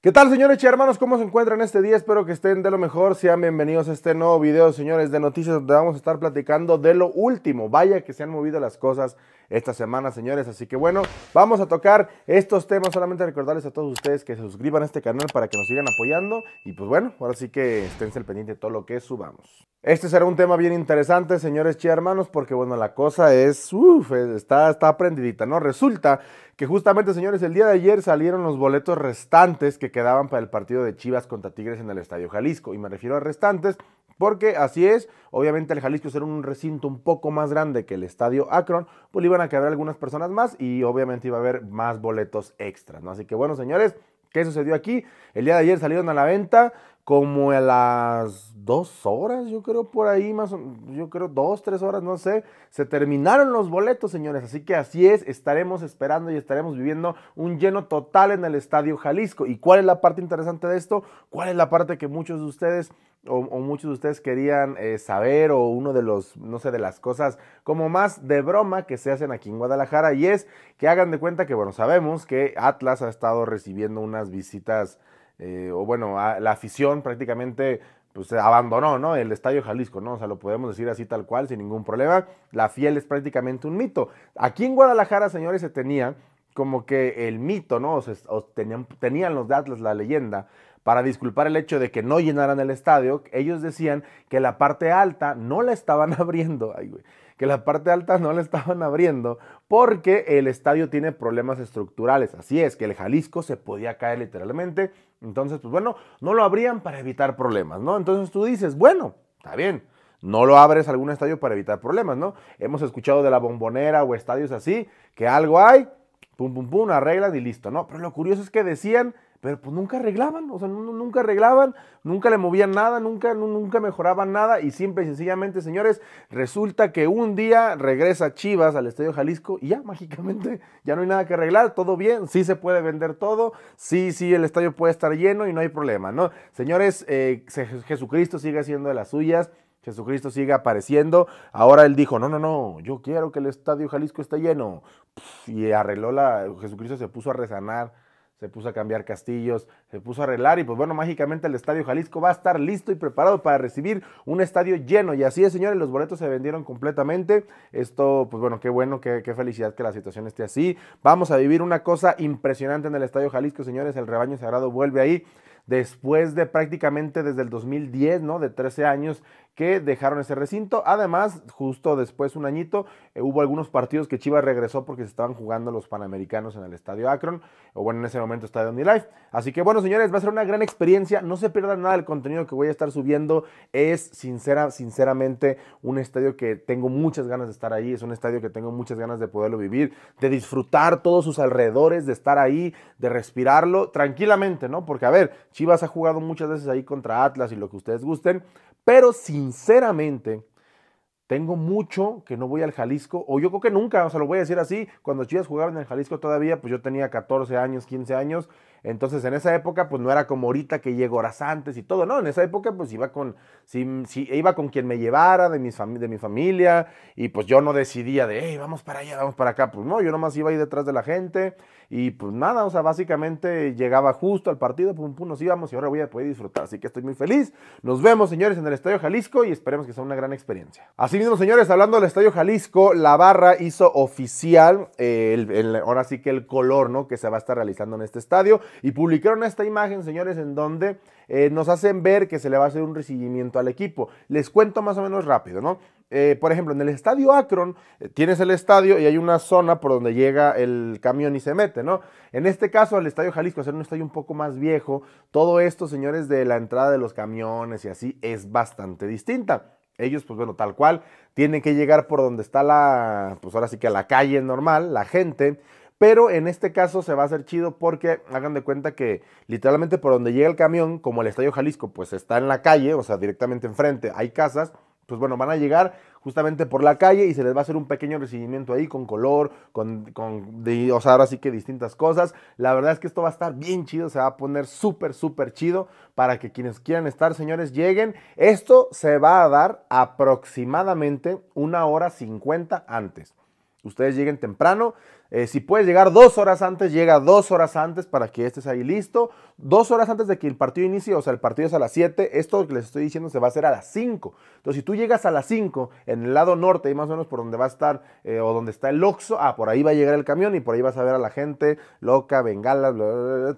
¿Qué tal señores y hermanos? ¿Cómo se encuentran este día? Espero que estén de lo mejor. Sean bienvenidos a este nuevo video, señores, de noticias donde vamos a estar platicando de lo último. Vaya que se han movido las cosas esta semana, señores. Así que bueno, vamos a tocar estos temas. Solamente recordarles a todos ustedes que se suscriban a este canal para que nos sigan apoyando. Y pues bueno, ahora sí que esténse al pendiente de todo lo que subamos. Este será un tema bien interesante, señores chia hermanos, porque bueno, la cosa es, uff, está, está aprendidita, ¿no? Resulta que justamente, señores, el día de ayer salieron los boletos restantes que quedaban para el partido de Chivas contra Tigres en el Estadio Jalisco. Y me refiero a restantes porque así es, obviamente el Jalisco será un recinto un poco más grande que el estadio Akron, pues iban a quedar algunas personas más y obviamente iba a haber más boletos extras, ¿no? Así que bueno, señores, ¿Qué sucedió aquí? El día de ayer salieron a la venta como a las dos horas, yo creo, por ahí, más yo creo dos, tres horas, no sé. Se terminaron los boletos, señores. Así que así es, estaremos esperando y estaremos viviendo un lleno total en el Estadio Jalisco. ¿Y cuál es la parte interesante de esto? ¿Cuál es la parte que muchos de ustedes o, muchos de ustedes querían eh, saber, o uno de los, no sé, de las cosas como más de broma que se hacen aquí en Guadalajara, y es que hagan de cuenta que, bueno, sabemos que Atlas ha estado recibiendo unas visitas, eh, o bueno, la afición prácticamente pues abandonó, ¿no? El Estadio Jalisco, ¿no? O sea, lo podemos decir así tal cual, sin ningún problema. La fiel es prácticamente un mito. Aquí en Guadalajara, señores, se tenía como que el mito, ¿no? tenían, tenían los de Atlas la leyenda para disculpar el hecho de que no llenaran el estadio, ellos decían que la parte alta no la estaban abriendo. Ay, güey que la parte alta no la estaban abriendo porque el estadio tiene problemas estructurales. Así es, que el Jalisco se podía caer literalmente. Entonces, pues bueno, no lo abrían para evitar problemas, ¿no? Entonces tú dices, bueno, está bien. No lo abres algún estadio para evitar problemas, ¿no? Hemos escuchado de la bombonera o estadios así, que algo hay, pum, pum, pum, arreglan y listo, ¿no? Pero lo curioso es que decían pero pues nunca arreglaban, o sea, nunca arreglaban, nunca le movían nada, nunca, nunca mejoraban nada. Y siempre y sencillamente, señores, resulta que un día regresa Chivas al Estadio Jalisco y ya, mágicamente, ya no hay nada que arreglar, todo bien, sí se puede vender todo, sí, sí, el estadio puede estar lleno y no hay problema, ¿no? Señores, eh, Jesucristo sigue haciendo de las suyas. Jesucristo sigue apareciendo. Ahora él dijo, no, no, no, yo quiero que el Estadio Jalisco esté lleno. y arregló la... Jesucristo se puso a rezanar se puso a cambiar castillos, se puso a arreglar y pues bueno, mágicamente el Estadio Jalisco va a estar listo y preparado para recibir un estadio lleno. Y así es, señores, los boletos se vendieron completamente. Esto, pues bueno, qué bueno, qué, qué, felicidad que la situación esté así. Vamos a vivir una cosa impresionante en el Estadio Jalisco, señores, el rebaño sagrado vuelve ahí. Después de prácticamente desde el 2010, ¿no? De 13 años que dejaron ese recinto. Además, justo después, un añito, eh, hubo algunos partidos que Chivas regresó porque se estaban jugando los Panamericanos en el Estadio Akron, o bueno, en ese momento Estadio Life. Así que bueno, señores, va a ser una gran experiencia. No se pierdan nada del contenido que voy a estar subiendo. Es sincera, sinceramente un estadio que tengo muchas ganas de estar ahí. Es un estadio que tengo muchas ganas de poderlo vivir, de disfrutar todos sus alrededores, de estar ahí, de respirarlo tranquilamente, ¿no? Porque a ver, Chivas ha jugado muchas veces ahí contra Atlas y lo que ustedes gusten pero sinceramente, tengo mucho que no voy al Jalisco, o yo creo que nunca, o sea, lo voy a decir así, cuando Chivas jugaban en el Jalisco todavía, pues yo tenía 14 años, 15 años, entonces en esa época pues no era como ahorita que llego horas antes y todo, no, en esa época pues iba con, si, iba con quien me llevara de, de mi familia y pues yo no decidía de, hey, vamos para allá, vamos para acá, pues no, yo nomás iba ahí detrás de la gente y pues nada, o sea, básicamente llegaba justo al partido, pum, pum, nos íbamos y ahora voy a poder disfrutar. Así que estoy muy feliz. Nos vemos, señores, en el Estadio Jalisco y esperemos que sea una gran experiencia. Asimismo, señores, hablando del Estadio Jalisco, la barra hizo oficial, el, ahora sí que el color, ¿no? Que se va a estar realizando en este estadio. Y publicaron esta imagen, señores, en donde eh, nos hacen ver que se le va a hacer un recibimiento al equipo. Les cuento más o menos rápido, ¿no? Eh, por ejemplo, en el estadio Akron eh, tienes el estadio y hay una zona por donde llega el camión y se mete, ¿no? En este caso, el estadio Jalisco, es un estadio un poco más viejo, todo esto, señores, de la entrada de los camiones y así es bastante distinta. Ellos, pues bueno, tal cual, tienen que llegar por donde está la, pues ahora sí que la calle normal, la gente. Pero en este caso se va a hacer chido porque hagan de cuenta que literalmente por donde llega el camión, como el Estadio Jalisco, pues está en la calle, o sea, directamente enfrente, hay casas pues bueno, van a llegar justamente por la calle y se les va a hacer un pequeño recibimiento ahí con color, con, con o sea, ahora sí que distintas cosas. La verdad es que esto va a estar bien chido, se va a poner súper, súper chido para que quienes quieran estar, señores, lleguen. Esto se va a dar aproximadamente una hora cincuenta antes. Ustedes lleguen temprano, eh, si puedes llegar dos horas antes, llega dos horas antes para que estés ahí listo. Dos horas antes de que el partido inicie, o sea, el partido es a las 7. Esto que les estoy diciendo se va a hacer a las 5. Entonces, si tú llegas a las 5, en el lado norte, y más o menos por donde va a estar, eh, o donde está el oxo ah, por ahí va a llegar el camión y por ahí vas a ver a la gente loca, bengalas,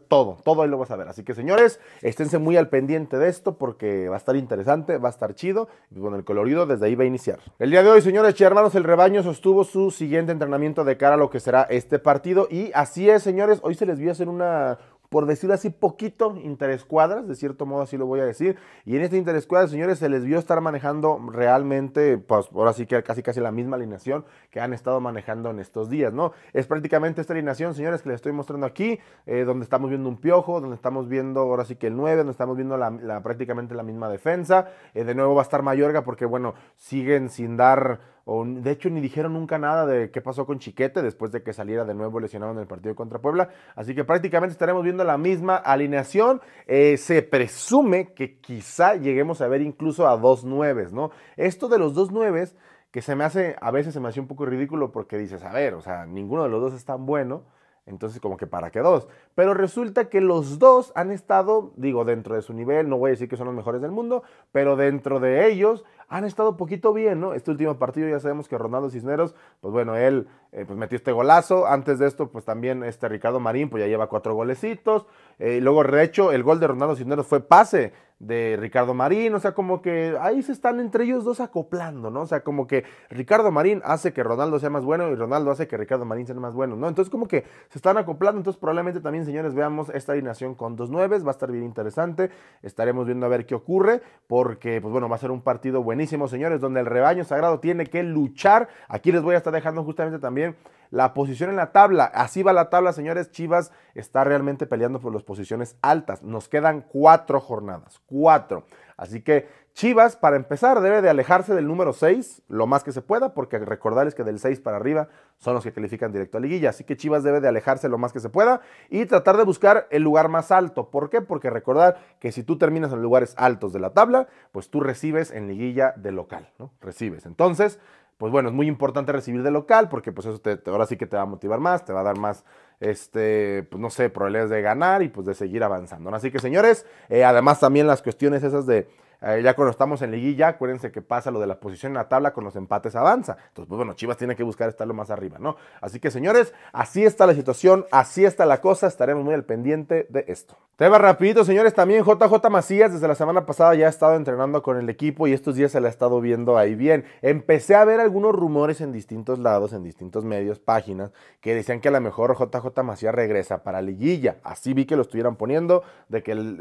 todo, todo ahí lo vas a ver. Así que, señores, esténse muy al pendiente de esto porque va a estar interesante, va a estar chido. Y con pues, bueno, el colorido desde ahí va a iniciar. El día de hoy, señores y hermanos, el rebaño sostuvo su siguiente entrenamiento de cara a lo que será este partido. Y así es, señores, hoy se les vio hacer una, por decir así, poquito interescuadras, de cierto modo así lo voy a decir. Y en este interescuadra, señores, se les vio estar manejando realmente, pues ahora sí que casi casi la misma alineación que han estado manejando en estos días, ¿no? Es prácticamente esta alineación, señores, que les estoy mostrando aquí, eh, donde estamos viendo un piojo, donde estamos viendo ahora sí que el 9, donde estamos viendo la, prácticamente la misma defensa. Eh, de nuevo va a estar Mayorga porque, bueno, siguen sin dar de hecho, ni dijeron nunca nada de qué pasó con Chiquete después de que saliera de nuevo lesionado en el partido contra Puebla. Así que prácticamente estaremos viendo la misma alineación. Eh, se presume que quizá lleguemos a ver incluso a dos nueves, ¿no? Esto de los dos nueves, que se me hace, a veces se me hace un poco ridículo porque dices, a ver, o sea, ninguno de los dos es tan bueno entonces, como que para qué dos. Pero resulta que los dos han estado, digo, dentro de su nivel, no voy a decir que son los mejores del mundo, pero dentro de ellos han estado poquito bien, ¿no? Este último partido ya sabemos que Ronaldo Cisneros, pues bueno, él eh, pues metió este golazo. Antes de esto, pues también este Ricardo Marín, pues ya lleva cuatro golecitos. Eh, y luego, de hecho, el gol de Ronaldo Cisneros fue pase de Ricardo Marín, o sea, como que ahí se están entre ellos dos acoplando, ¿no? O sea, como que Ricardo Marín hace que Ronaldo sea más bueno y Ronaldo hace que Ricardo Marín sea más bueno, ¿no? Entonces como que se están acoplando, entonces probablemente también, señores, veamos esta alineación con dos nueves, va a estar bien interesante, estaremos viendo a ver qué ocurre, porque pues bueno, va a ser un partido buenísimo, señores, donde el rebaño sagrado tiene que luchar, aquí les voy a estar dejando justamente también la posición en la tabla. Así va la tabla, señores. Chivas está realmente peleando por las posiciones altas. Nos quedan cuatro jornadas, cuatro. Así que Chivas, para empezar, debe de alejarse del número 6 lo más que se pueda, porque recordarles que del 6 para arriba son los que califican directo a liguilla. Así que Chivas debe de alejarse lo más que se pueda y tratar de buscar el lugar más alto. ¿Por qué? Porque recordar que si tú terminas en lugares altos de la tabla, pues tú recibes en liguilla de local, ¿no? Recibes. Entonces, pues bueno, es muy importante recibir de local porque pues eso ahora sí que te va a motivar más, te va a dar más, este, pues no sé, probabilidades de ganar y pues de seguir avanzando. Así que señores, eh, además también las cuestiones esas de eh, ya cuando estamos en liguilla, acuérdense que pasa lo de la posición en la tabla con los empates avanza. Entonces, pues, bueno, Chivas tiene que buscar estar lo más arriba, ¿no? Así que, señores, así está la situación, así está la cosa, estaremos muy al pendiente de esto. Tema rapidito, señores, también JJ Macías desde la semana pasada ya ha estado entrenando con el equipo y estos días se la ha estado viendo ahí bien. Empecé a ver algunos rumores en distintos lados, en distintos medios, páginas, que decían que a lo mejor JJ Macías regresa para liguilla. Así vi que lo estuvieran poniendo, de que el,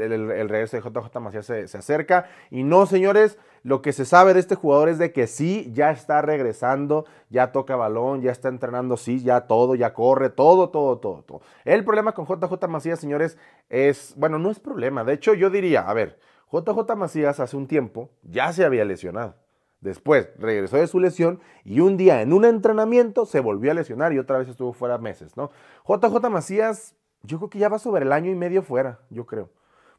regreso de JJ Macías se, se acerca y no, señores, lo que se sabe de este jugador es de que sí, ya está regresando, ya toca balón, ya está entrenando, sí, ya todo, ya corre, todo, todo, todo, todo. El problema con JJ Macías, señores, es, bueno, no es problema. De hecho, yo diría, a ver, JJ Macías hace un tiempo ya se había lesionado. Después regresó de su lesión y un día en un entrenamiento se volvió a lesionar y otra vez estuvo fuera meses, ¿no? JJ Macías, yo creo que ya va sobre el año y medio fuera, yo creo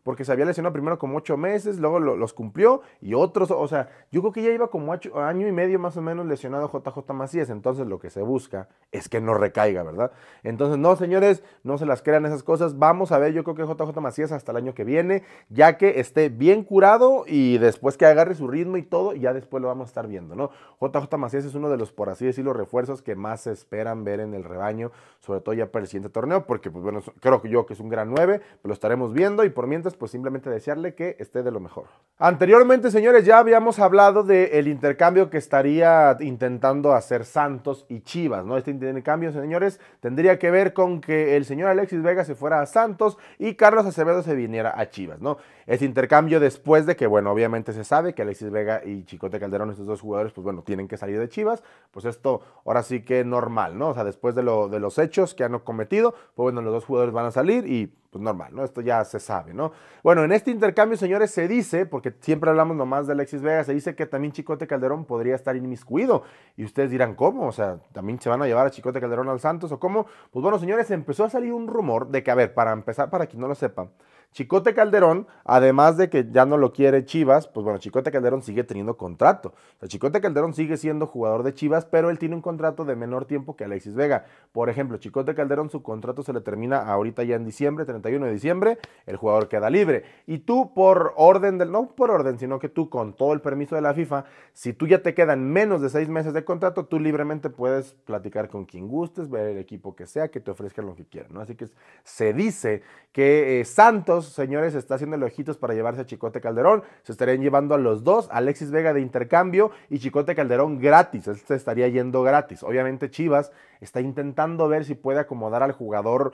porque se había lesionado primero como ocho meses, luego los cumplió y otros, o sea, yo creo que ya iba como año y medio más o menos lesionado JJ Macías, entonces lo que se busca es que no recaiga, ¿verdad? Entonces, no, señores, no se las crean esas cosas, vamos a ver, yo creo que JJ Macías hasta el año que viene, ya que esté bien curado y después que agarre su ritmo y todo, ya después lo vamos a estar viendo, ¿no? JJ Macías es uno de los, por así decirlo, refuerzos que más se esperan ver en el rebaño, sobre todo ya para el siguiente torneo, porque, pues bueno, creo que yo que es un gran 9, lo estaremos viendo y por mientras pues simplemente desearle que esté de lo mejor. Anteriormente, señores, ya habíamos hablado del intercambio que estaría intentando hacer Santos y Chivas, ¿no? Este intercambio, señores, tendría que ver con que el señor Alexis Vega se fuera a Santos y Carlos Acevedo se viniera a Chivas, ¿no? ese intercambio después de que, bueno, obviamente se sabe que Alexis Vega y Chicote Calderón, estos dos jugadores, pues bueno, tienen que salir de Chivas, pues esto ahora sí que normal, ¿no? O sea, después de, lo, de los hechos que han cometido, pues bueno, los dos jugadores van a salir y pues normal, ¿no? Esto ya se sabe, ¿no? Bueno, en este intercambio, señores, se dice, porque siempre hablamos nomás de Alexis Vega, se dice que también Chicote Calderón podría estar inmiscuido. Y ustedes dirán, ¿cómo? O sea, ¿también se van a llevar a Chicote Calderón al Santos o cómo? Pues bueno, señores, empezó a salir un rumor de que, a ver, para empezar, para quien no lo sepa, Chicote Calderón, además de que ya no lo quiere Chivas, pues bueno, Chicote Calderón sigue teniendo contrato. O sea, Chicote Calderón sigue siendo jugador de Chivas, pero él tiene un contrato de menor tiempo que Alexis Vega. Por ejemplo, Chicote Calderón, su contrato se le termina ahorita ya en diciembre, 31 de diciembre, el jugador queda libre. Y tú por orden del, no por orden, sino que tú con todo el permiso de la FIFA, si tú ya te quedan menos de seis meses de contrato, tú libremente puedes platicar con quien gustes, ver el equipo que sea, que te ofrezca lo que quieran, ¿no? Así que se dice que eh, Santos señores está haciendo ojitos para llevarse a Chicote Calderón. Se estarían llevando a los dos, Alexis Vega de intercambio y Chicote Calderón gratis. Él se estaría yendo gratis. Obviamente Chivas está intentando ver si puede acomodar al jugador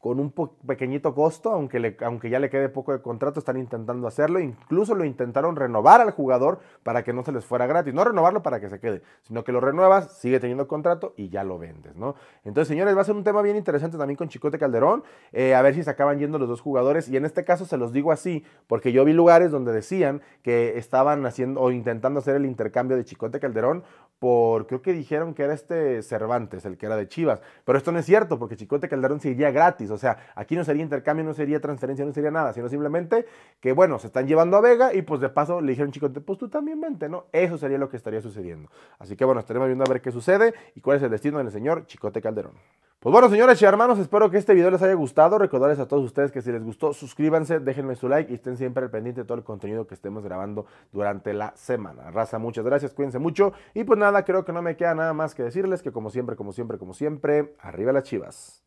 con un pequeñito costo, aunque, aunque ya le quede poco de contrato, están intentando hacerlo. Incluso lo intentaron renovar al jugador para que no se les fuera gratis. No renovarlo para que se quede, sino que lo renuevas, sigue teniendo contrato y ya lo vendes, ¿no? Entonces, señores, va a ser un tema bien interesante también con Chicote Calderón. Eh, a ver si se acaban yendo los dos jugadores. Y en este caso se los digo así, porque yo vi lugares donde decían que estaban haciendo o intentando hacer el intercambio de Chicote Calderón por, creo que dijeron que era este Cervantes, el que era de Chivas, pero esto no es cierto porque Chicote Calderón seguiría gratis, o sea, aquí no sería intercambio, no sería transferencia, no sería nada, sino simplemente que, bueno, se están llevando a Vega y pues de paso le dijeron Chicote, pues tú también vente, ¿no? Eso sería lo que estaría sucediendo. Así que bueno, estaremos viendo a ver qué sucede y cuál es el destino del señor Chicote Calderón. Pues bueno, señores y hermanos, espero que este video les haya gustado. Recordarles a todos ustedes que si les gustó, suscríbanse, déjenme su like y estén siempre al pendiente de todo el contenido que estemos grabando durante la semana. Raza, muchas gracias, cuídense mucho. Y pues nada, creo que no me queda nada más que decirles que como siempre, como siempre, como siempre, arriba las chivas.